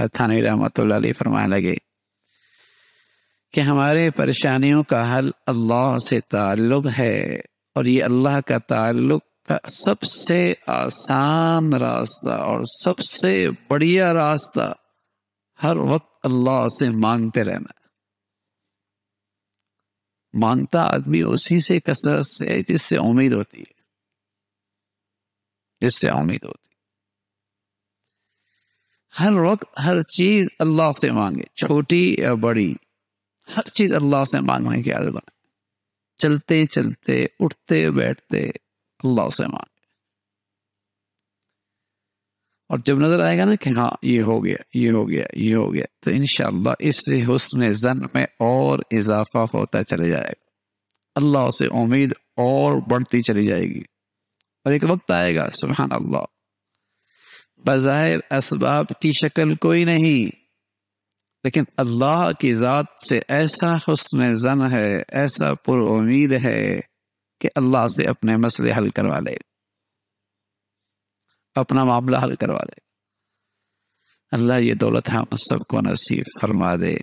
थानी रहमत फरमाने लगे कि हमारे परेशानियों का हल अल्लाह से ताल्लुक़ है और ये अल्लाह का ताल्लुक़ का सबसे आसान रास्ता और सबसे बढ़िया रास्ता हर वक्त अल्लाह से मांगते रहना मांगता आदमी उसी से कसरत से जिससे उम्मीद होती है जिससे उम्मीद होती है हर वक्त हर चीज अल्लाह से मांगे छोटी या बड़ी हर चीज अल्लाह से मांगने की आदत चलते चलते उठते बैठते अल्लाह से मांगे और जब नजर आएगा ना कि हाँ ये हो गया ये हो गया ये हो गया तो इनशाला इस हुसन जन में और इजाफा होता चले जाएगा अल्लाह से उम्मीद और बढ़ती चली जाएगी और एक वक्त आएगा सुबहान अल्लाह बज़ाहिर इसबाब की शक्ल कोई नहीं लेकिन अल्लाह की ज़ात से ऐसा हसन जन है ऐसा पुर उम्मीद है कि अल्लाह से अपने मसले हल करवा ले अपना मामला हल करवा ले अल्लाह ये दौलत हम सबको नसीब फरमा दे